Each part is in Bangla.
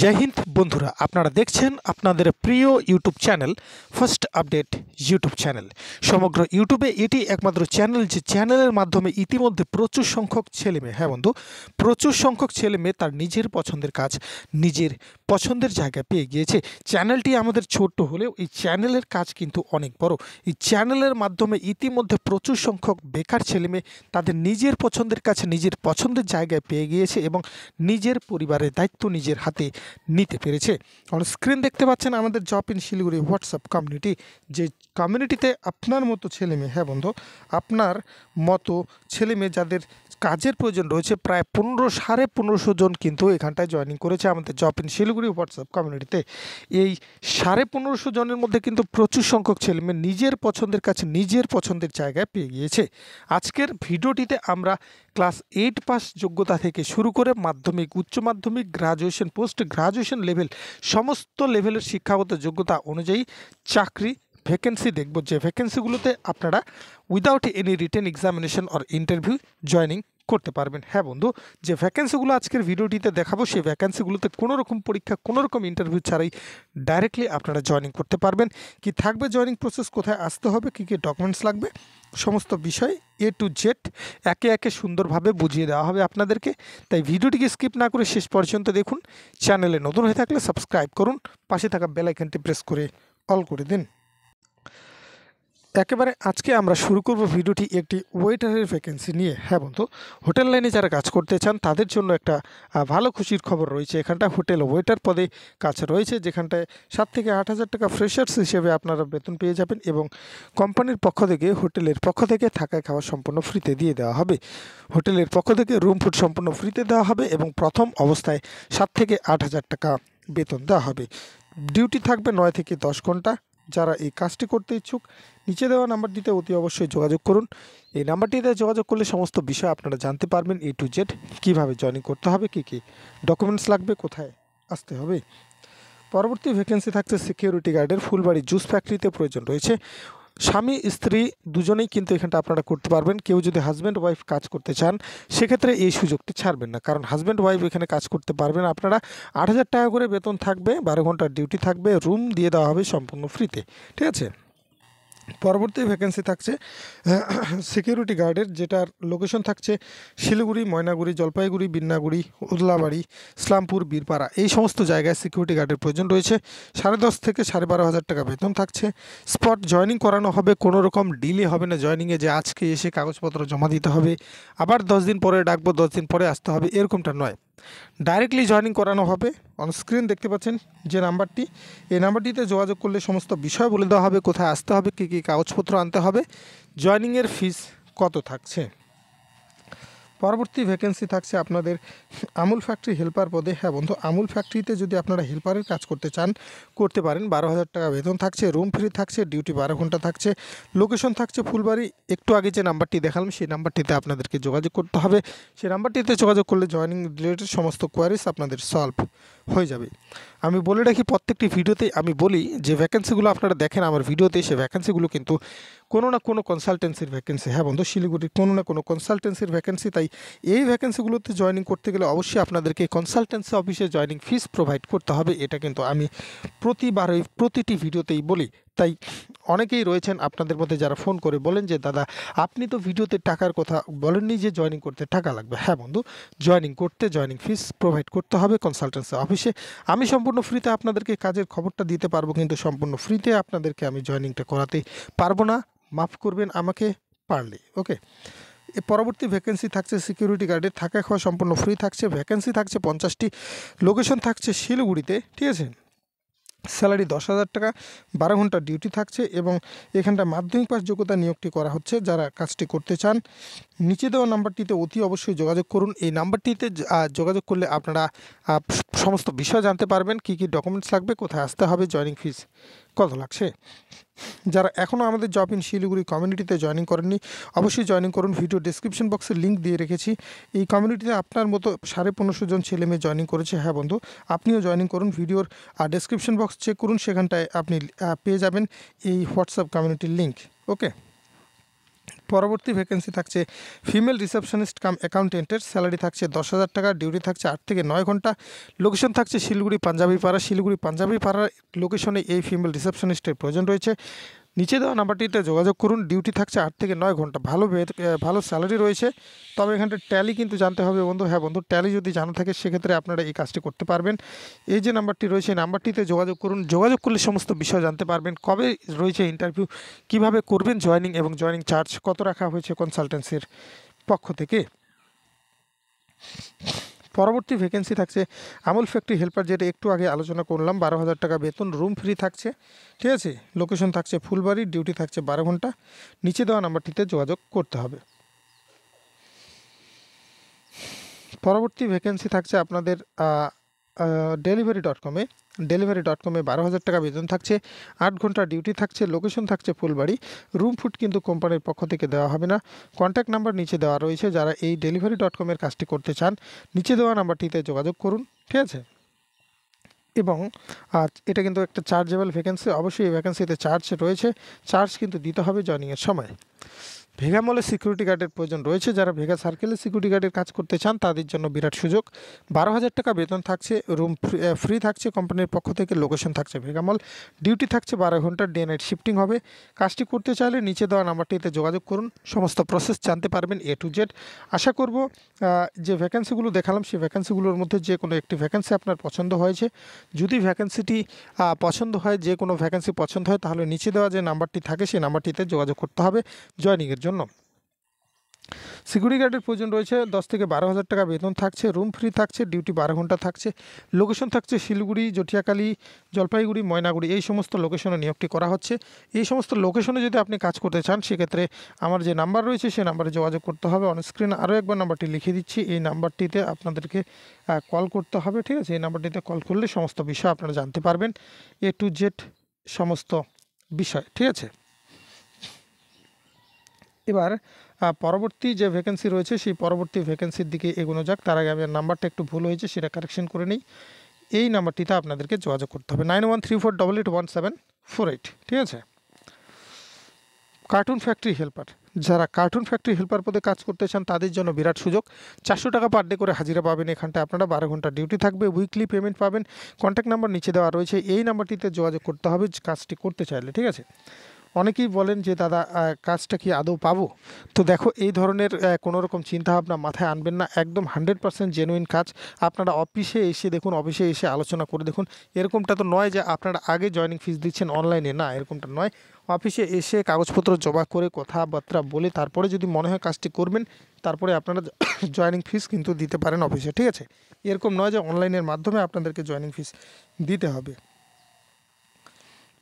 জয় হিন্দ বন্ধুরা আপনারা দেখছেন আপনাদের প্রিয় YouTube channel first update YouTube channel সমগ্র ইউটিউবে এটি একমাত্র চ্যানেল যে চ্যানেলের মাধ্যমে ইতিমধ্যে প্রচুর সংখ্যক ছেলেমেয়ে হ্যাঁ বন্ধু প্রচুর সংখ্যক ছেলে মেয়ে তার নিজের পছন্দের কাজ নিজের পছন্দের জায়গা পেয়ে গিয়েছে চ্যানেলটি আমাদের ছোট্ট হলেও এই চ্যানেলের কাজ কিন্তু অনেক বড় এই চ্যানেলের মাধ্যমে ইতিমধ্যে প্রচুর সংখ্যক বেকার ছেলেমেয়ে তাদের নিজের পছন্দের কাছে নিজের পছন্দের জায়গায় পেয়ে গিয়েছে এবং নিজের পরিবারের দায়িত্ব নিজের হাতে নিতে পেরেছে অন স্ক্রিন দেখতে পাচ্ছেন আমাদের job in Siliguri WhatsApp community যে কমিউনিটিতে আপনার মতো ছেলে মেয়ে হ্যাঁ বন্ধু আপনার মতো ছেলে মেয়ে যাদের কাজের প্রয়োজন রয়েছে প্রায় পনেরো সাড়ে পনেরোশো জন কিন্তু এখানটায় জয়নিং করেছে আমাদের জব ইন শিলিগুড়ি হোয়াটসঅ্যাপ কমিউনিটিতে এই সাড়ে পনেরোশো জনের মধ্যে কিন্তু প্রচুর সংখ্যক ছেলেমেয়ে নিজের পছন্দের কাছে নিজের পছন্দের জায়গায় পেয়ে গিয়েছে আজকের ভিডিওটিতে আমরা ক্লাস এইট পাস যোগ্যতা থেকে শুরু করে মাধ্যমিক উচ্চ মাধ্যমিক গ্রাজুয়েশন পোস্ট গ্রাজুয়েশন লেভেল সমস্ত লেভেলের শিক্ষাগত যোগ্যতা অনুযায়ী চাকরি ভ্যাকেন্সি দেখব যে ভ্যাকেন্সিগুলোতে আপনারা without any written examination or interview joining করতে পারবেন হ্যাঁ বন্ধু যে ভ্যাকেন্সিগুলো আজকের ভিডিওটিতে দেখাবো সেই ভ্যাকেন্সিগুলোতে কোনো রকম পরীক্ষা কোনো রকম ইন্টারভিউ ছাড়াই ডাইরেক্টলি আপনারা জয়নিং করতে পারবেন কি থাকবে জয়নিং প্রসেস কোথায় আসতে হবে কী কী ডকুমেন্টস লাগবে সমস্ত বিষয় এ টু জেড একে একে সুন্দরভাবে বুঝিয়ে দেওয়া হবে আপনাদেরকে তাই ভিডিওটিকে স্কিপ না করে শেষ পর্যন্ত দেখুন চ্যানেলে নতুন হয়ে থাকলে সাবস্ক্রাইব করুন পাশে থাকা বেলাইকানটি প্রেস করে অল করে দিন একেবারে আজকে আমরা শুরু করব ভিডিওটি একটি ওয়েটারের ভ্যাকেন্সি নিয়ে হ্যাঁ বন্ধু হোটেল লাইনে যারা কাজ করতে চান তাদের জন্য একটা ভালো খুশির খবর রয়েছে এখানটা হোটেল ওয়েটার পদে কাজ রয়েছে যেখানটায় সাত থেকে আট হাজার টাকা ফ্রেশার্স হিসেবে আপনারা বেতন পেয়ে যাবেন এবং কোম্পানির পক্ষ থেকে হোটেলের পক্ষ থেকে থাকা খাওয়া সম্পূর্ণ ফ্রিতে দিয়ে দেওয়া হবে হোটেলের পক্ষ থেকে রুম ফুড সম্পূর্ণ ফ্রিতে দেওয়া হবে এবং প্রথম অবস্থায় সাত থেকে আট হাজার টাকা বেতন দেওয়া হবে ডিউটি থাকবে নয় থেকে দশ ঘন্টা যারা এই কাজটি করতে ইচ্ছুক নিচে দেওয়া নাম্বার দিতে অতি অবশ্যই যোগাযোগ করুন এই নাম্বারটিতে যোগাযোগ করলে সমস্ত বিষয় আপনারা জানতে পারবেন এ টু জেড কীভাবে জয়নিং করতে হবে কী কী ডকুমেন্টস লাগবে কোথায় আসতে হবে পরবর্তী ভ্যাকেন্সি থাকছে সিকিউরিটি গার্ডের ফুলবাড়ি জুস ফ্যাক্টরিতে প্রয়োজন রয়েছে স্বামী স্ত্রী দুজনেই কিন্তু এখানটা আপনারা করতে পারবেন কেউ যদি হাজব্যান্ড ওয়াইফ কাজ করতে চান সেক্ষেত্রে এই সুযোগটি ছাড়বেন না কারণ হাজব্যান্ড ওয়াইফ এখানে কাজ করতে পারবেন আপনারা আট টাকা করে বেতন থাকবে বারো ঘন্টার ডিউটি থাকবে রুম দিয়ে দেওয়া হবে সম্পূর্ণ ফ্রিতে ঠিক আছে পরবর্তী ভ্যাকেন্সি থাকছে সিকিউরিটি গার্ডের যেটার লোকেশন থাকছে শিলিগুড়ি ময়নাগুড়ি জলপাইগুড়ি বিন্নাগুড়ি উদলাবাড়ি ইসলামপুর বীরপাড়া এই সমস্ত জায়গায় সিকিউরিটি গার্ডের প্রয়োজন রয়েছে সাড়ে দশ থেকে সাড়ে বারো হাজার টাকা বেতন থাকছে স্পট জয়নিং করানো হবে কোনো রকম ডিলে হবে না জয়নিংয়ে যে আজকে এসে কাগজপত্র জমা দিতে হবে আবার দশ দিন পরে ডাকবো দশ দিন পরে আসতে হবে এরকমটা নয় ডাইরেক্টলি জয়নিং করানো হবে অনস্ক্রিন দেখতে পাচ্ছেন যে নাম্বারটি এই নাম্বারটিতে যোগাযোগ করলে সমস্ত বিষয় বলে দেওয়া হবে কোথায় আসতে হবে কী কী কাগজপত্র আনতে হবে জয়নিংয়ের ফিস কত থাকছে পরবর্তী ভ্যাকেন্সি থাকছে আপনাদের আমুল ফ্যাক্টরি হেল্পার পদে হ্যাঁ বন্ধু আমুল ফ্যাক্টরিতে যদি আপনারা হেল্পারের কাজ করতে চান করতে পারেন বারো হাজার টাকা বেতন থাকছে রুম ফ্রি থাকছে ডিউটি বারো ঘন্টা থাকছে লোকেশন থাকছে ফুলবাড়ি একটু আগে যে নাম্বারটি দেখালাম সেই নাম্বারটিতে আপনাদেরকে যোগাযোগ করতে হবে সেই নাম্বারটিতে যোগাযোগ করলে জয়নিং রিলেটেড সমস্ত কোয়ারিস আপনাদের সলভ হয়ে যাবে আমি বলে রাখি প্রত্যেকটি ভিডিওতে আমি বলি যে ভ্যাকেন্সিগুলো আপনারা দেখেন আমার ভিডিওতে সে ভ্যাকেন্সিগুলো কিন্তু কোনো না কোনো কনসালটেন্সির ভ্যাকেন্সি হ্যাঁ বন্ধু শিলিগুড়ির কোনো না কোনো কনসালটেন্সির ভ্যাকেন্সি তাই এই ভ্যাকেন্সিগুলোতে জয়নিং করতে গেলে অবশ্যই আপনাদেরকে কনসালটেন্সি অফিসে জয়নিং ফিস প্রোভাইড করতে হবে এটা কিন্তু আমি প্রতিবারই প্রতিটি ভিডিওতেই বলি তাই অনেকেই রয়েছেন আপনাদের মধ্যে যারা ফোন করে বলেন যে দাদা আপনি তো ভিডিওতে টাকার কথা বলেননি যে জয়নিং করতে টাকা লাগবে হ্যাঁ বন্ধু জয়নিং করতে জয়নিং ফিস প্রোভাইড করতে হবে কনসালটেন্সি অফিসে আমি সম্পূর্ণ ফ্রিতে আপনাদেরকে কাজের খবরটা দিতে পারবো কিন্তু সম্পূর্ণ ফ্রিতে আপনাদেরকে আমি জয়নিংটা করাতে পারবো না মাফ করবেন আমাকে পারলে ওকে এ পরবর্তী ভ্যাকেন্সি থাকছে সিকিউরিটি গার্ডে থাকা খাওয়া সম্পূর্ণ ফ্রি থাকছে ভ্যাকেন্সি থাকছে পঞ্চাশটি লোকেশন থাকছে শিলিগুড়িতে ঠিক আছে স্যালারি দশ হাজার টাকা বারো ঘন্টা ডিউটি থাকছে এবং এখানটা মাধ্যমিক পাস যোগ্যতা নিয়োগটি করা হচ্ছে যারা কাজটি করতে চান নিচে দেওয়া নাম্বারটিতে অতি অবশ্যই যোগাযোগ করুন এই নাম্বারটিতে যোগাযোগ করলে আপনারা সমস্ত বিষয় জানতে পারবেন কি কি ডকুমেন্টস লাগবে কোথায় আসতে হবে জয়নিং ফিস কত লাগছে যারা এখনও আমাদের জব ইন শিলিগুড়ি কমিউনিটিতে জয়নিং করেননি অবশ্যই জয়নিং করুন ভিডিও ডিসক্রিপশন বক্সে লিঙ্ক দিয়ে রেখেছি এই কমিউনিটিতে আপনার মতো সাড়ে পনেরোশো জন ছেলে মেয়ে জয়নিং করেছে হ্যাঁ বন্ধু আপনিও জয়নিং করুন ভিডিওর আর ডিসক্রিপশন বক্স চেক করুন সেখানটায় আপনি পেয়ে যাবেন এই হোয়াটসঅ্যাপ কমিউনিটির লিঙ্ক ওকে পরবর্তী ভ্যাকেন্সি থাকছে ফিমেল রিসেপশনিস্ট কাম অ্যাকাউন্টেন্টের স্যালারি থাকছে দশ হাজার টাকা ডিউটি থাকছে আট থেকে নয় ঘন্টা লোকেশন থাকছে শিলিগুড়ি পাঞ্জাবি পাড়া শিলিগুড়ি পাঞ্জাবি পাড়ার লোকেশনে এই ফিমেল রিসেপশনিস্টের প্রয়োজন রয়েছে নিচে দেওয়া নাম্বারটিতে যোগাযোগ করুন ডিউটি থাকছে আট থেকে নয় ঘন্টা ভালো ভালো স্যালারি রয়েছে তবে এখানটা ট্যালি কিন্তু জানতে হবে বন্ধু হ্যাঁ বন্ধু ট্যালি যদি জানা থাকে সেক্ষেত্রে আপনারা এই কাজটি করতে পারবেন এই যে নাম্বারটি রয়েছে নাম্বারটিতে যোগাযোগ করুন যোগাযোগ করলে সমস্ত বিষয় জানতে পারবেন কবে রয়েছে ইন্টারভিউ কিভাবে করবেন জয়নিং এবং জয়নিং চার্জ কত রাখা হয়েছে কনসালটেন্সির পক্ষ থেকে পরবর্তী ভ্যাকেন্সি থাকছে আমল ফ্যাক্টরি হেল্পার যেটা একটু আগে আলোচনা করলাম বারো হাজার টাকা বেতন রুম ফ্রি থাকছে ঠিক আছে লোকেশন থাকছে ফুলবাড়ি ডিউটি থাকছে বারো ঘন্টা নিচে দেওয়া নাম্বারটিতে যোগাযোগ করতে হবে পরবর্তী ভ্যাকেন্সি থাকছে আপনাদের ডেলিভারি ডট কমে ডেলিভারি ডট কমে বারো হাজার টাকা বেতন থাকছে আট ঘন্টা ডিউটি থাকছে লোকেশন থাকছে ফুলবাড়ি রুম ফুড কিন্তু কোম্পানির পক্ষ থেকে দেওয়া হবে না কন্ট্যাক্ট নাম্বার নিচে দেওয়া রয়েছে যারা এই ডেলিভারি ডট কমের কাজটি করতে চান নিচে দেওয়া নাম্বারটিতে যোগাযোগ করুন ঠিক আছে এবং এটা কিন্তু একটা চার্জেবল ভ্যাকেন্সি অবশ্যই এই ভ্যাকেন্সিতে চার্জ রয়েছে চার্জ কিন্তু দিতে হবে জয়নিংয়ের সময় ভেগা মলে সিকিউরিটি গার্ডের প্রয়োজন রয়েছে যারা ভেগা সার্কেলে সিকিউরিটি গার্ডের কাজ করতে চান তাদের জন্য বিরাট সুযোগ বারো হাজার টাকা বেতন থাকছে রুম ফ্রি থাকছে কোম্পানির পক্ষ থেকে লোকেশন থাকছে ভেগা মল ডিউটি থাকছে বারো ঘন্টার ডে নাইট শিফটিং হবে কাজটি করতে চাইলে নিচে দেওয়া নাম্বারটিতে যোগাযোগ করুন সমস্ত প্রসেস জানতে পারবেন এ টু জেড আশা করব যে ভ্যাকেন্সিগুলো দেখালাম সেই ভ্যাকেন্সিগুলোর মধ্যে যে কোনো একটি ভ্যাকেন্সি আপনার পছন্দ হয়েছে যদি ভ্যাকেন্সিটি পছন্দ হয় যে কোনো ভ্যাকেন্সি পছন্দ হয় তাহলে নিচে দেওয়া যে নাম্বারটি থাকে সেই নাম্বারটিতে যোগাযোগ করতে হবে জয়নিংয়ের জন্য জন্য সিকিউরিটি গার্ডের প্রয়োজন রয়েছে দশ থেকে বারো হাজার টাকা বেতন থাকছে রুম ফ্রি থাকছে ডিউটি বারো ঘন্টা থাকছে লোকেশন থাকছে শিলিগুড়ি জটিয়াকালী জলপাইগুড়ি ময়নাগুড়ি এই সমস্ত লোকেশনে নিয়োগটি করা হচ্ছে এই সমস্ত লোকেশনে যদি আপনি কাজ করতে চান সেক্ষেত্রে আমার যে নাম্বার রয়েছে সেই নাম্বারে যোগাযোগ করতে হবে অনস্ক্রিন আরও একবার নাম্বারটি লিখে দিচ্ছি এই নাম্বারটিতে আপনাদেরকে কল করতে হবে ঠিক আছে এই নাম্বারটিতে কল করলে সমস্ত বিষয় আপনারা জানতে পারবেন এ টু জেড সমস্ত বিষয় ঠিক আছে এবার পরবর্তী যে ভ্যাকেন্সি রয়েছে সেই পরবর্তী ভ্যাকেন্সির দিকে এগোনো যাক তার আগে আমি নাম্বারটা একটু ভুল হয়েছে সেটা কারেকশন করে নিই এই নাম্বারটিতে আপনাদেরকে যোগাযোগ করতে হবে nine one three four double eight one seven four eight ঠিক আছে কার্টুন ফ্যাক্টরি হেল্পার যারা কার্টুন ফ্যাক্টরি হেল্পার পদে কাজ করতে চান তাদের জন্য বিরাট সুযোগ চারশো টাকা পার ডে করে হাজিরা পাবেন এখানটায় আপনারা বারো ঘন্টা ডিউটি থাকবে উইকলি পেমেন্ট পাবেন কন্ট্যাক্ট নাম্বার নিচে দেওয়া রয়েছে এই নাম্বারটিতে যোগাযোগ করতে হবে কাজটি করতে চাইলে ঠিক আছে অনেকেই বলেন যে দাদা কাজটা কি আদৌ পাবো তো দেখো এই ধরনের কোনো রকম চিন্তাভাবনা মাথায় আনবেন না একদম হান্ড্রেড পার্সেন্ট জেনুইন কাজ আপনারা অফিসে এসে দেখুন অফিসে এসে আলোচনা করে দেখুন এরকমটা তো নয় যে আপনারা আগে জয়নিং ফিস দিচ্ছেন অনলাইনে না এরকমটা নয় অফিসে এসে কাগজপত্র জমা করে কথাবার্তা বলে তারপরে যদি মনে হয় কাজটি করবেন তারপরে আপনারা জয়নিং ফিস কিন্তু দিতে পারেন অফিসে ঠিক আছে এরকম নয় যে অনলাইনের মাধ্যমে আপনাদেরকে জয়নিং ফিস দিতে হবে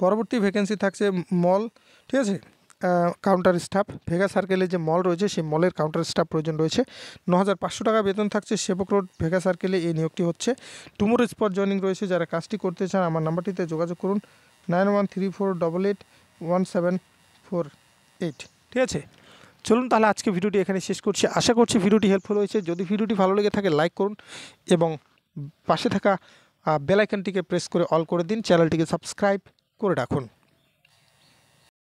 পরবর্তী ভ্যাকেন্সি থাকছে মল ঠিক আছে কাউন্টার স্টাফ ভেগা সার্কেলে যে মল রয়েছে সেই মলের কাউন্টার স্টাফ প্রয়োজন রয়েছে ন টাকা বেতন থাকছে সেবক রোড ভেগা সার্কেলে এই নিয়োগটি হচ্ছে টুমোর স্পট জয়নিং রয়েছে যারা কাজটি করতে চান আমার নাম্বারটিতে যোগাযোগ করুন nine one three four double eight one seven four eight ঠিক আছে চলুন তাহলে আজকে ভিডিওটি এখানে শেষ করছি আশা করছি ভিডিওটি হেল্পফুল হয়েছে যদি ভিডিওটি ভালো লেগে থাকে লাইক করুন এবং পাশে থাকা বেলাইকানটিকে প্রেস করে অল করে দিন চ্যানেলটিকে সাবস্ক্রাইব করে রাখুন